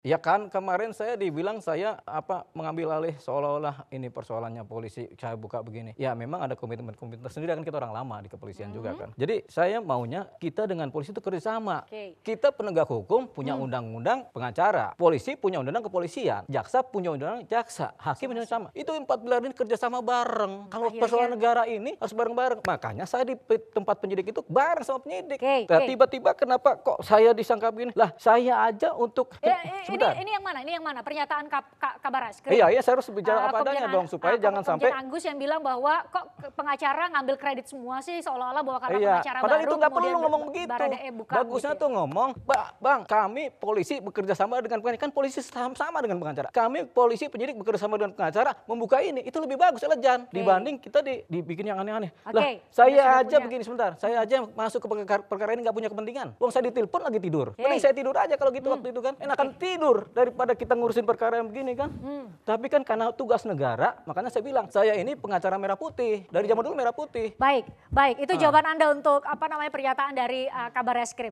Ya kan, kemarin saya dibilang saya apa mengambil alih seolah-olah ini persoalannya polisi saya buka begini. Ya memang ada komitmen-komitmen tersendiri kan kita orang lama di kepolisian mm -hmm. juga kan. Jadi saya maunya kita dengan polisi itu kerjasama. Okay. Kita penegak hukum punya hmm. undang-undang mm. pengacara, polisi punya undang-undang kepolisian, jaksa punya undang-undang jaksa, hakim punya sama. Itu empat belas ini kerjasama bareng. Kalau Akhirnya. persoalan negara ini harus bareng-bareng. Makanya saya di tempat penyidik itu bareng sama penyidik. Okay. Nah, tiba-tiba kenapa kok saya disangka begini? Lah saya aja untuk yeah, yeah ini, ini yang mana? Ini yang mana? Pernyataan kabar Ke, Iya, iya, saya harus bicara uh, eh, apa adanya dong supaya uh, jangan sampai Agus yang bilang bahwa kok pengacara ngambil kredit semua sih seolah-olah bahwa karena iya, pengacara padahal baru itu nggak perlu ngomong begitu. Eh, Bagusnya gitu. tuh ngomong, "Bang, kami polisi bekerja sama dengan pengacara." Kan polisi sama-sama dengan pengacara. Kami polisi penyidik bekerja sama dengan pengacara membuka ini. Itu lebih bagus elegan okay. dibanding kita di, dibikin yang aneh-aneh. Okay. Lah, saya aja punya. begini sebentar. Saya aja masuk ke perkara, ini nggak punya kepentingan. Uang saya ditelepon lagi tidur. Okay. saya tidur aja kalau gitu hmm. waktu itu kan. Enakan okay. tidur tidur daripada kita ngurusin perkara yang begini kan. Hmm. Tapi kan karena tugas negara, makanya saya bilang saya ini pengacara merah putih dari zaman dulu merah putih. Baik, baik. Itu ah. jawaban anda untuk apa namanya pernyataan dari uh, Kabar Eskrim.